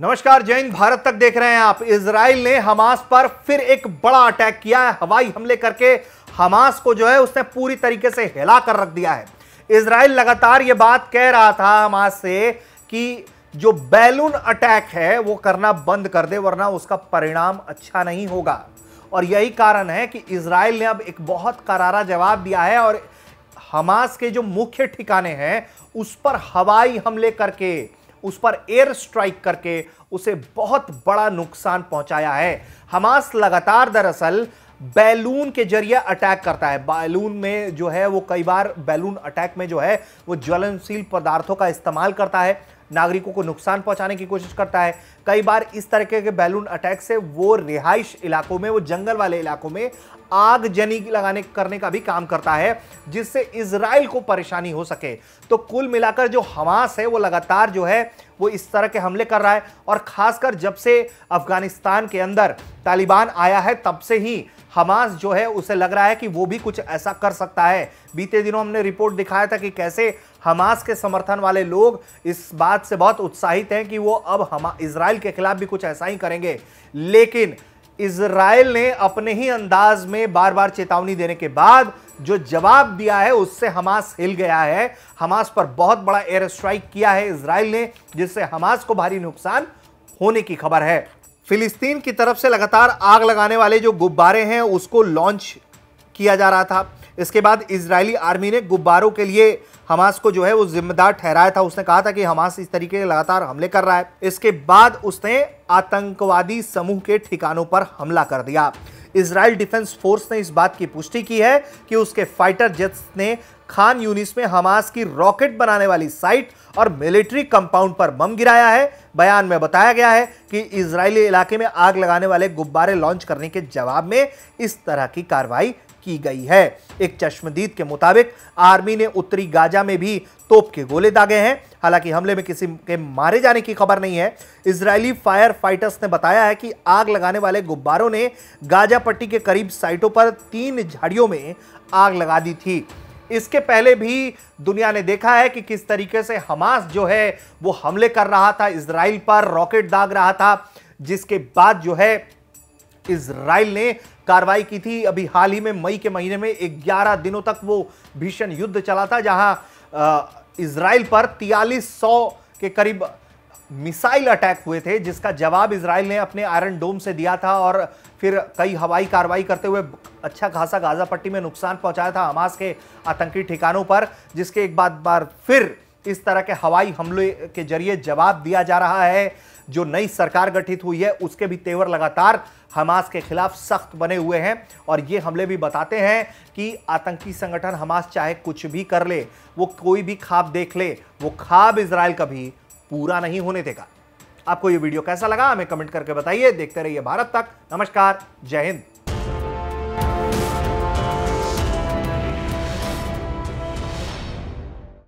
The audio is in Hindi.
नमस्कार जैन भारत तक देख रहे हैं आप इसराइल ने हमास पर फिर एक बड़ा अटैक किया है हवाई हमले करके हमास को जो है उसने पूरी तरीके से हिला कर रख दिया है इसराइल लगातार ये बात कह रहा था हमास से कि जो बैलून अटैक है वो करना बंद कर दे वरना उसका परिणाम अच्छा नहीं होगा और यही कारण है कि इसराइल ने अब एक बहुत करारा जवाब दिया है और हमास के जो मुख्य ठिकाने हैं उस पर हवाई हमले करके उस पर एयर स्ट्राइक करके उसे बहुत बड़ा नुकसान पहुंचाया है हमास लगातार दरअसल बैलून के जरिए अटैक करता है बैलून में जो है वो कई बार बैलून अटैक में जो है वो ज्वलनशील पदार्थों का इस्तेमाल करता है नागरिकों को नुकसान पहुंचाने की कोशिश करता है कई बार इस तरीके के बैलून अटैक से वो रिहाइश इलाकों में वो जंगल वाले इलाकों में आग जनी लगाने करने का भी काम करता है जिससे इसराइल को परेशानी हो सके तो कुल मिलाकर जो हमास है वो लगातार जो है वो इस तरह के हमले कर रहा है और खासकर जब से अफगानिस्तान के अंदर तालिबान आया है तब से ही हमास जो है उसे लग रहा है कि वो भी कुछ ऐसा कर सकता है बीते दिनों हमने रिपोर्ट दिखाया था कि कैसे हमास के समर्थन वाले लोग इस बात से बहुत उत्साहित हैं कि वो अब हम इसराइल के खिलाफ भी कुछ ऐसा ही करेंगे लेकिन इसराइल ने अपने ही अंदाज में बार बार चेतावनी देने के बाद जो जवाब दिया है उससे हमास हिल गया है हमास पर बहुत बड़ा एयर स्ट्राइक किया है इसराइल ने जिससे हमास को भारी नुकसान होने की खबर है फिलिस्तीन की तरफ से लगातार आग लगाने वाले जो गुब्बारे हैं उसको लॉन्च किया जा रहा था इसके बाद इसराइली आर्मी ने गुब्बारों के लिए हमास को जो है वो जिम्मेदार ठहराया था उसने कहा था कि हमास इस तरीके के लगातार हमले कर रहा है इसके बाद उसने आतंकवादी समूह के ठिकानों पर हमला कर दिया इसराइल डिफेंस फोर्स ने इस बात की पुष्टि की है कि उसके फाइटर जेट्स ने खान यूनिस में हमास की रॉकेट बनाने वाली साइट और मिलिट्री कंपाउंड पर बम गिराया है बयान में बताया गया है कि इजरायली इलाके में आग लगाने वाले गुब्बारे लॉन्च करने के जवाब में इस तरह की कार्रवाई की गई है एक चश्मदीद के मुताबिक आर्मी ने उत्तरी गाजा में भी तोप के गोले दागे हैं हालांकि हमले में किसी के मारे जाने की खबर नहीं है इजरायली फायर फाइटर्स ने बताया है कि आग लगाने वाले गुब्बारों ने गाजा पट्टी के करीब साइटों पर तीन झाड़ियों में आग लगा दी थी इसके पहले भी दुनिया ने देखा है कि किस तरीके से हमास जो है वो हमले कर रहा था इसराइल पर रॉकेट दाग रहा था जिसके बाद जो है इसराइल ने कार्रवाई की थी अभी हाल ही में मई के महीने में 11 दिनों तक वो भीषण युद्ध चला था जहां इसराइल पर तियालीस सौ के करीब मिसाइल अटैक हुए थे जिसका जवाब इसराइल ने अपने आयरन डोम से दिया था और फिर कई हवाई कार्रवाई करते हुए अच्छा खासा गाजा पट्टी में नुकसान पहुंचाया था हमास के आतंकी ठिकानों पर जिसके एक बार बार फिर इस तरह के हवाई हमले के जरिए जवाब दिया जा रहा है जो नई सरकार गठित हुई है उसके भी तेवर लगातार हमास के खिलाफ सख्त बने हुए हैं और ये हमले भी बताते हैं कि आतंकी संगठन हमास चाहे कुछ भी कर ले वो कोई भी खाब देख ले वो खाब इसराइल का भी पूरा नहीं होने देगा आपको यह वीडियो कैसा लगा हमें कमेंट करके बताइए देखते रहिए भारत तक नमस्कार जय हिंद